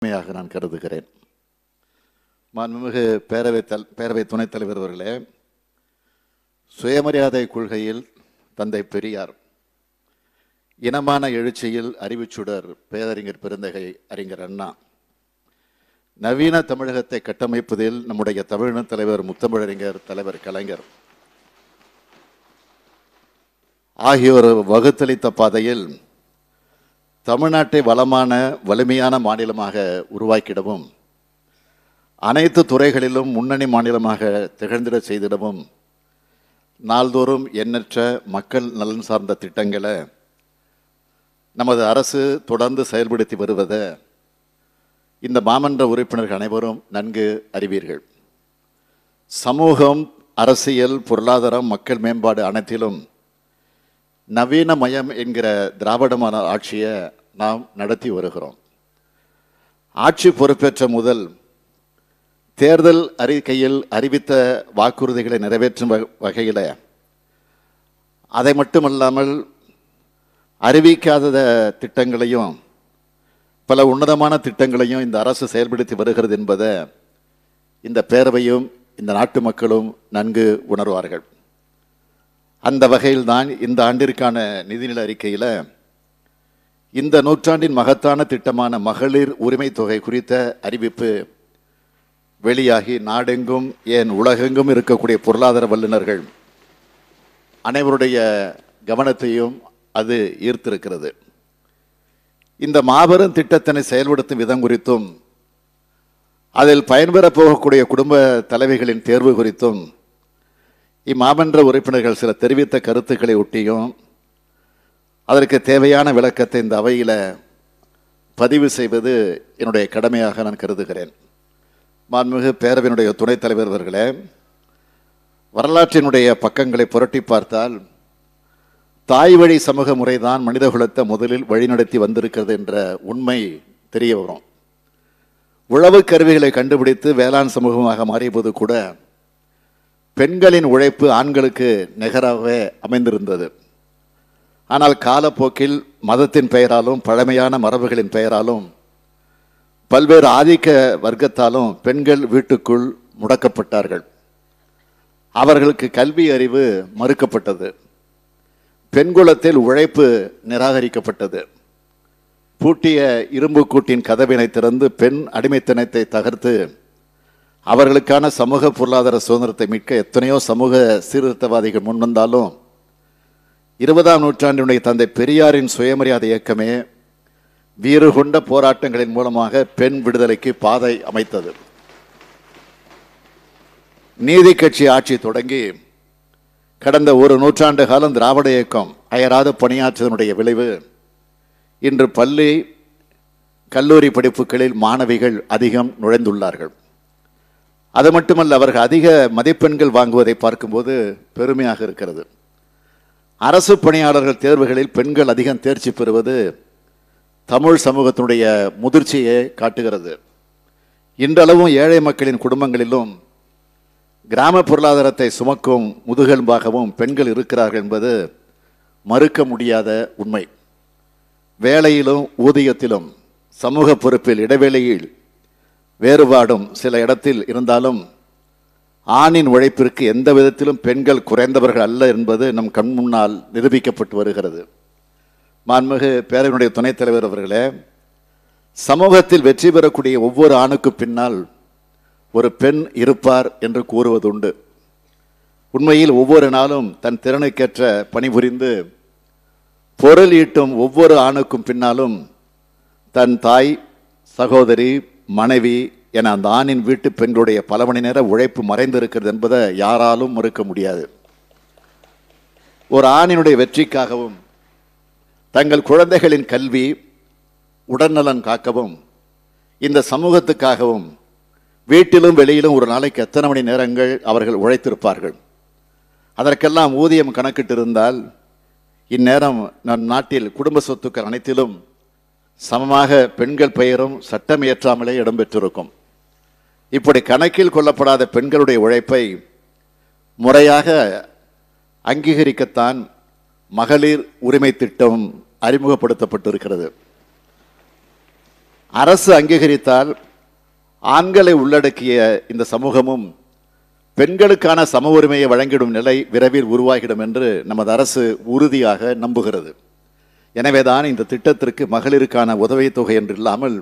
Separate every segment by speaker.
Speaker 1: உண்மையாக நான் கருதுகிறேன் மாண்புமிகு பேரவை தல் பேரவை துணைத் தலைவர் அவர்களே சுயமரியாதை கொள்கையில் தந்தை பெரியார் இனமான எழுச்சியில் அறிவுச்சுடர் பேரறிஞர் பெருந்தகை அறிஞர் அண்ணா நவீன தமிழகத்தை கட்டமைப்பதில் நம்முடைய தமிழின தலைவர் முத்தமிழறிஞர் தலைவர் கலைஞர் ஆகியோர் வகுத்தளித்த பாதையில் தமிழ்நாட்டை வளமான வலிமையான மாநிலமாக உருவாக்கிடவும் அனைத்து துறைகளிலும் முன்னணி மாநிலமாக திகழ்ந்திட செய்திடவும் நாள்தோறும் எண்ணற்ற மக்கள் நலன் சார்ந்த திட்டங்களை நமது அரசு தொடர்ந்து செயல்படுத்தி வருவதை இந்த மாமன்ற உறுப்பினர்கள் அனைவரும் நன்கு அறிவீர்கள் சமூகம் அரசியல் பொருளாதாரம் மக்கள் மேம்பாடு அனைத்திலும் நவீனமயம் என்கிற திராவிடமான ஆட்சியை நாம் நடத்தி வருகிறோம் ஆட்சி பொறுப்பேற்ற முதல் தேர்தல் அறிக்கையில் அறிவித்த வாக்குறுதிகளை நிறைவேற்றும் வகையில் அதை மட்டுமல்லாமல் அறிவிக்காத திட்டங்களையும் பல உன்னதமான திட்டங்களையும் இந்த அரசு செயல்படுத்தி வருகிறது என்பதை இந்த பேரவையும் இந்த நாட்டு மக்களும் நன்கு உணர்வார்கள் அந்த வகையில்தான் இந்த ஆண்டிற்கான நிதிநிலை அறிக்கையில் இந்த நூற்றாண்டின் மகத்தான திட்டமான மகளிர் உரிமை தொகை குறித்த அறிவிப்பு வெளியாகி நாடெங்கும் ஏன் உலகெங்கும் இருக்கக்கூடிய பொருளாதார வல்லுநர்கள் அனைவருடைய கவனத்தையும் அது ஈர்த்திருக்கிறது இந்த மாபெரும் திட்டத்தினை செயல்படுத்தும் விதம் குறித்தும் அதில் பயன்பெறப் போகக்கூடிய குடும்ப தலைவிகளின் தேர்வு குறித்தும் இம்மாமன்ற உறுப்பினர்கள் சில தெரிவித்த கருத்துக்களை ஒட்டியும் அதற்கு தேவையான விளக்கத்தை இந்த அவையில் பதிவு செய்வது என்னுடைய கடமையாக நான் கருதுகிறேன் மாண்புமிகு பேரவையினுடைய துணைத் தலைவர்களே வரலாற்றினுடைய பக்கங்களை புரட்டி பார்த்தால் தாய் வழி சமூக முறைதான் மனிதகுலத்தை முதலில் வழிநடத்தி வந்திருக்கிறது என்ற உண்மை தெரிய வரும் உழவு கருவிகளை கண்டுபிடித்து வேளாண் சமூகமாக மாறியபோது கூட பெண்களின் உழைப்பு ஆண்களுக்கு நிகராகவே அமைந்திருந்தது ஆனால் காலப்போக்கில் மதத்தின் பெயராலும் பழமையான மரபுகளின் பெயராலும் பல்வேறு ஆதிக்க வர்க்கத்தாலும் பெண்கள் வீட்டுக்குள் முடக்கப்பட்டார்கள் அவர்களுக்கு கல்வி அறிவு மறுக்கப்பட்டது பெண்குலத்தில் உழைப்பு நிராகரிக்கப்பட்டது பூட்டிய இரும்பு கூட்டின் கதவினை திறந்து பெண் அடிமைத்தனத்தை தகர்த்து அவர்களுக்கான சமூக பொருளாதார சுதந்திரத்தை மீட்க எத்தனையோ சமூக சீர்திருத்தவாதிகள் முன்வந்தாலும் இருபதாம் நூற்றாண்டினுடைய தந்தை பெரியாரின் சுயமரியாதை இயக்கமே வீறு கொண்ட போராட்டங்களின் மூலமாக பெண் விடுதலைக்கு பாதை அமைத்தது நீதி கட்சி ஆட்சி தொடங்கி கடந்த ஒரு நூற்றாண்டு காலம் திராவிட இயக்கம் அயராது பணியாற்றியதனுடைய விளைவு இன்று பள்ளி கல்லூரி படிப்புகளில் மாணவிகள் அதிகம் நுழைந்துள்ளார்கள் அது மட்டுமல்ல அவர்கள் அதிக மதிப்பெண்கள் வாங்குவதை பார்க்கும்போது பெருமையாக இருக்கிறது அரசு பணியாளர்கள் தேர்வுகளில் பெண்கள் அதிகம் தேர்ச்சி பெறுவது தமிழ் சமூகத்தினுடைய முதிர்ச்சியை காட்டுகிறது இன்றளவும் ஏழை மக்களின் குடும்பங்களிலும் கிராம பொருளாதாரத்தை சுமக்கும் முதுகெலும்பாகவும் பெண்கள் இருக்கிறார்கள் என்பது மறுக்க முடியாத உண்மை வேலையிலும் ஊதியத்திலும் சமூக பொறுப்பில் இடைவேளையில் வேறுபாடும் சில இடத்தில் இருந்தாலும் ஆணின் உழைப்பிற்கு எந்த விதத்திலும் பெண்கள் குறைந்தவர்கள் அல்ல என்பது நம் கண் முன்னால் நிரூபிக்கப்பட்டு வருகிறது மாண்புமிகு பேரவையினுடைய துணைத் தலைவர் அவர்களே சமூகத்தில் வெற்றி பெறக்கூடிய ஒவ்வொரு ஆணுக்கு பின்னால் ஒரு பெண் இருப்பார் என்று கூறுவதுண்டு உண்மையில் ஒவ்வொரு நாளும் தன் திறனுக்கேற்ற பணிபுரிந்து பொருள் ஈட்டும் ஒவ்வொரு ஆணுக்கும் பின்னாலும் தன் தாய் சகோதரி மனைவி ஏன்னா அந்த ஆணின் வீட்டு பெண்களுடைய பல மணி நேர உழைப்பு மறைந்திருக்கிறது என்பதை யாராலும் மறுக்க முடியாது ஒரு ஆணினுடைய வெற்றிக்காகவும் தங்கள் குழந்தைகளின் கல்வி உடல்நலன் காக்கவும் இந்த சமூகத்துக்காகவும் வீட்டிலும் வெளியிலும் ஒரு நாளைக்கு எத்தனை மணி நேரங்கள் அவர்கள் உழைத்திருப்பார்கள் அதற்கெல்லாம் ஊதியம் கணக்கிட்டிருந்தால் இந்நேரம் நம் நாட்டில் குடும்ப சொத்துக்கள் அனைத்திலும் சமமாக பெண்கள் பெயரும் சட்டம் இயற்றாமலே இடம்பெற்றிருக்கும் இப்படி கணக்கில் கொள்ளப்படாத பெண்களுடைய உழைப்பை முறையாக அங்கீகரிக்கத்தான் மகளிர் உரிமை திட்டம் அறிமுகப்படுத்தப்பட்டிருக்கிறது அரசு அங்கீகரித்தால் ஆண்களை உள்ளடக்கிய இந்த சமூகமும் பெண்களுக்கான சம உரிமையை வழங்கிடும் நிலை விரைவில் உருவாகிடும் என்று நமது அரசு உறுதியாக நம்புகிறது எனவேதான் இந்த திட்டத்திற்கு மகளிருக்கான உதவித்தொகை என்று இல்லாமல்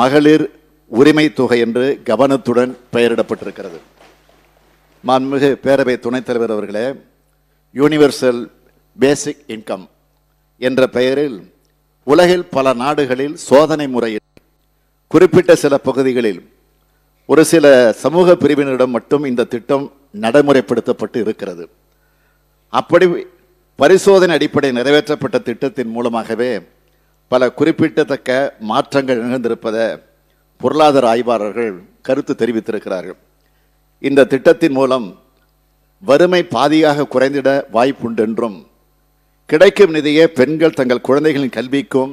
Speaker 1: மகளிர் உரிமை தொகை என்று கவனத்துடன் பெயரிடப்பட்டிருக்கிறது மாண்புமிகு பேரவை துணைத் தலைவர் அவர்களே யூனிவர்சல் பேசிக் இன்கம் என்ற பெயரில் உலகில் பல நாடுகளில் சோதனை முறையில் குறிப்பிட்ட சில பகுதிகளில் ஒரு சில சமூக பிரிவினரிடம் மட்டும் இந்த திட்டம் நடைமுறைப்படுத்தப்பட்டு இருக்கிறது அப்படி பரிசோதனை அடிப்படை நிறைவேற்றப்பட்ட திட்டத்தின் மூலமாகவே பல குறிப்பிடத்தக்க மாற்றங்கள் நிகழ்ந்திருப்பதை பொருளாதார ஆய்வாளர்கள் கருத்து தெரிவித்திருக்கிறார்கள் இந்த திட்டத்தின் மூலம் வறுமை பாதியாக குறைந்திட வாய்ப்புண்டு என்றும் கிடைக்கும் நிதியே பெண்கள் தங்கள் குழந்தைகளின் கல்விக்கும்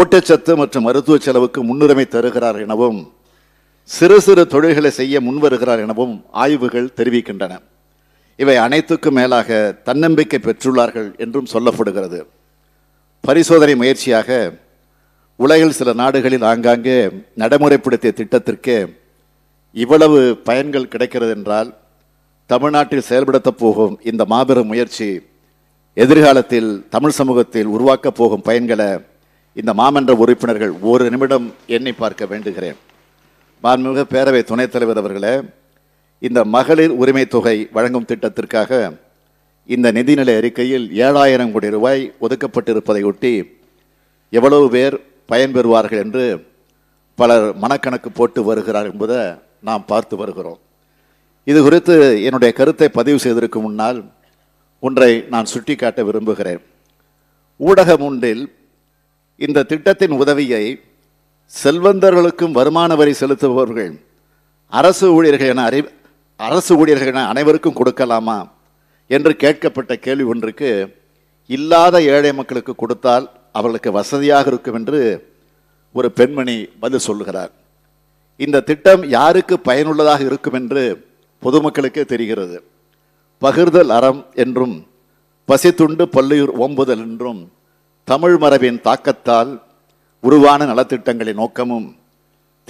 Speaker 1: ஊட்டச்சத்து மற்றும் மருத்துவ செலவுக்கு முன்னுரிமை தருகிறார் எனவும் சிறு சிறு தொழில்களை செய்ய முன்வருகிறார் எனவும் ஆய்வுகள் தெரிவிக்கின்றன இவை அனைத்துக்கும் மேலாக தன்னம்பிக்கை பெற்றுள்ளார்கள் என்றும் சொல்லப்படுகிறது பரிசோதனை முயற்சியாக உலகில் சில நாடுகளில் ஆங்காங்கே நடைமுறைப்படுத்திய திட்டத்திற்கு இவ்வளவு பயன்கள் கிடைக்கிறது என்றால் தமிழ்நாட்டில் செயல்படுத்தப் போகும் இந்த மாபெரும் முயற்சி எதிர்காலத்தில் தமிழ் சமூகத்தில் உருவாக்கப் போகும் பயன்களை இந்த மாமன்ற உறுப்பினர்கள் ஒரு நிமிடம் எண்ணி பார்க்க வேண்டுகிறேன் மாண்புமிகு பேரவை துணைத் தலைவர் அவர்களே இந்த மகளிர் உரிமை தொகை வழங்கும் திட்டத்திற்காக இந்த நிதிநிலை அறிக்கையில் ஏழாயிரம் கோடி ரூபாய் ஒதுக்கப்பட்டிருப்பதையொட்டி எவ்வளவு பேர் பயன்பெறுவார்கள் என்று பலர் மனக்கணக்கு போட்டு வருகிறார் என்பதை நாம் பார்த்து வருகிறோம் இது குறித்து என்னுடைய கருத்தை பதிவு செய்திருக்கும் முன்னால் ஒன்றை நான் சுட்டிக்காட்ட விரும்புகிறேன் ஊடகம் ஒன்றில் இந்த திட்டத்தின் உதவியை செல்வந்தர்களுக்கும் வருமான வரி செலுத்துபவர்கள் அரசு ஊழியர்கள் என அறி அரசு ஊழியர்கள் என அனைவருக்கும் கொடுக்கலாமா என்று கேட்கப்பட்ட கேள்வி ஒன்றுக்கு இல்லாத ஏழை மக்களுக்கு கொடுத்தால் அவர்களுக்கு வசதியாக இருக்கும் என்று ஒரு பெண்மணி பதில் சொல்லுகிறார் இந்த திட்டம் யாருக்கு பயனுள்ளதாக இருக்கும் என்று பொதுமக்களுக்கு தெரிகிறது பகிர்தல் அறம் என்றும் பசித்துண்டு பல்லுயிர் ஓம்புதல் என்றும் தமிழ் மரபின் தாக்கத்தால் உருவான நலத்திட்டங்களின் நோக்கமும்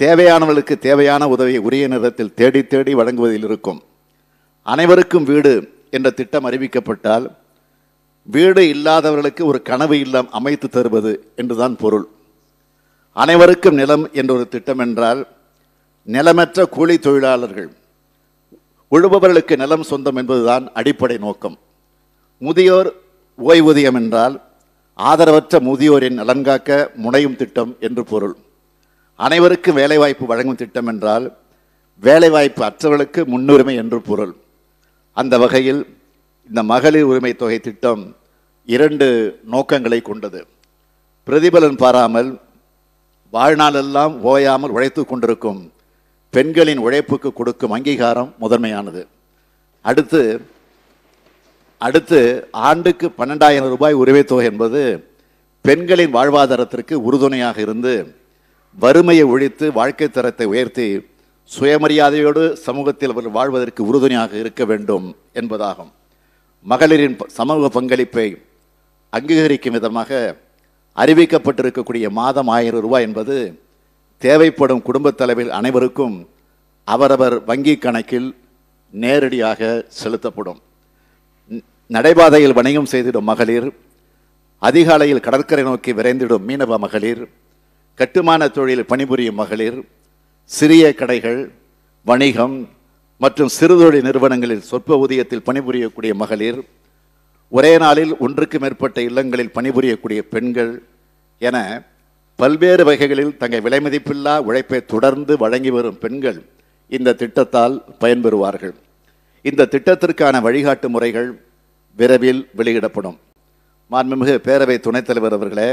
Speaker 1: தேவையானவர்களுக்கு தேவையான உதவியை உரிய நேரத்தில் தேடி தேடி வழங்குவதில் இருக்கும் அனைவருக்கும் வீடு என்ற திட்டம் அறிவிக்கப்பட்டால் வீடு இல்லாதவர்களுக்கு ஒரு கனவு இல்லம் அமைத்து தருவது என்றுதான் பொருள் அனைவருக்கும் நிலம் என்ற ஒரு திட்டம் என்றால் நிலமற்ற கூலி தொழிலாளர்கள் உழுபவர்களுக்கு நிலம் சொந்தம் என்பதுதான் அடிப்படை நோக்கம் முதியோர் ஓய்வூதியம் என்றால் ஆதரவற்ற முதியோரின் நலன்காக்க முனையும் திட்டம் என்று பொருள் அனைவருக்கும் வேலைவாய்ப்பு வழங்கும் திட்டம் என்றால் வேலைவாய்ப்பு அற்றவர்களுக்கு முன்னுரிமை என்று பொருள் அந்த வகையில் இந்த மகளிர் உரிமை தொகை திட்டம் இரண்டு நோக்கங்களை கொண்டது பிரதிபலன் பாராமல் வாழ்நாளெல்லாம் ஓயாமல் உழைத்து கொண்டிருக்கும் பெண்களின் உழைப்புக்கு கொடுக்கும் அங்கீகாரம் முதன்மையானது அடுத்து அடுத்து ஆண்டுக்கு பன்னெண்டாயிரம் ரூபாய் உரிமைத்தொகை என்பது பெண்களின் வாழ்வாதாரத்திற்கு உறுதுணையாக இருந்து வறுமையை ஒழித்து வாழ்க்கை தரத்தை உயர்த்தி சுயமரியாதையோடு சமூகத்தில் அவர்கள் வாழ்வதற்கு உறுதுணையாக இருக்க வேண்டும் என்பதாகும் மகளிரின் சமூக பங்களிப்பை அங்கீகரிக்கும் விதமாக அறிவிக்கப்பட்டிருக்கக்கூடிய மாதம் ஆயிரம் ரூபாய் என்பது தேவைப்படும் குடும்பத் தலைவில் அனைவருக்கும் அவரவர் வங்கி கணக்கில் நேரடியாக செலுத்தப்படும் நடைபாதையில் வணிகம் செய்திடும் மகளிர் அதிகாலையில் கடற்கரை நோக்கி விரைந்திடும் மீனவ மகளிர் கட்டுமான தொழில் பணிபுரியும் மகளிர் சிறிய கடைகள் வணிகம் மற்றும் சிறுதொழில் நிறுவனங்களில் சொற்ப ஊதியத்தில் பணிபுரியக்கூடிய மகளிர் ஒரே நாளில் ஒன்றுக்கு மேற்பட்ட இல்லங்களில் பணிபுரியக்கூடிய பெண்கள் என பல்வேறு வகைகளில் தங்கள் விலைமதிப்பில்லா உழைப்பை தொடர்ந்து வழங்கி வரும் பெண்கள் இந்த திட்டத்தால் பயன்பெறுவார்கள் இந்த திட்டத்திற்கான வழிகாட்டு முறைகள் விரைவில் வெளியிடப்படும் மாண்புமிகு பேரவை துணைத் தலைவர் அவர்களே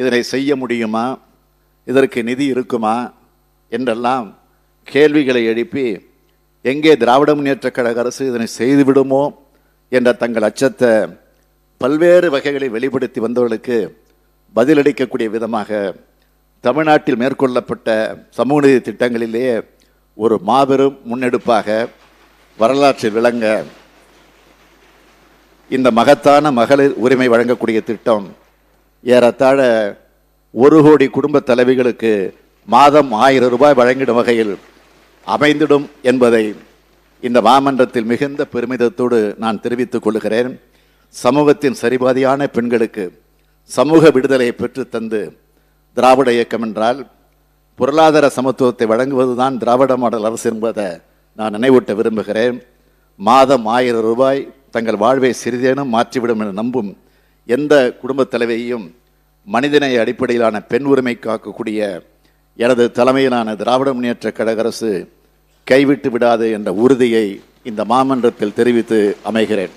Speaker 1: இதனை செய்ய முடியுமா இதற்கு நிதி இருக்குமா என்றெல்லாம் கேள்விகளை எழுப்பி எங்கே திராவிட முன்னேற்ற கழக அரசு இதனை செய்துவிடுமோ என்ற தங்கள் அச்சத்தை பல்வேறு வகைகளை வெளிப்படுத்தி வந்தவர்களுக்கு பதிலளிக்கக்கூடிய விதமாக தமிழ்நாட்டில் மேற்கொள்ளப்பட்ட சமூக நிதி திட்டங்களிலேயே ஒரு மாபெரும் முன்னெடுப்பாக வரலாற்றில் விளங்க இந்த மகத்தான மகளிர் உரிமை வழங்கக்கூடிய திட்டம் ஏறத்தாழ ஒரு கோடி குடும்ப தலைவிகளுக்கு மாதம் ஆயிரம் ரூபாய் வழங்கிடும் வகையில் அமைந்திடும் என்பதை இந்த மாமன்றத்தில் மிகுந்த பெருமிதத்தோடு நான் தெரிவித்துக் கொள்கிறேன் சமூகத்தின் சரிபாதியான பெண்களுக்கு சமூக விடுதலையை பெற்றுத்தந்து திராவிட இயக்கம் என்றால் பொருளாதார சமத்துவத்தை வழங்குவதுதான் திராவிட மாடல் அரசு என்பதை நான் நினைவூட்ட விரும்புகிறேன் மாதம் ஆயிரம் ரூபாய் தங்கள் வாழ்வை சிறிதேனும் மாற்றிவிடும் என நம்பும் எந்த குடும்பத் தலைவியையும் மனிதநேய அடிப்படையிலான பெண் உரிமை காக்கக்கூடிய எனது தலைமையிலான திராவிட முன்னேற்ற கழக அரசு கைவிட்டு விடாது என்ற உறுதியை இந்த மாமன்றத்தில் தெரிவித்து அமைகிறேன்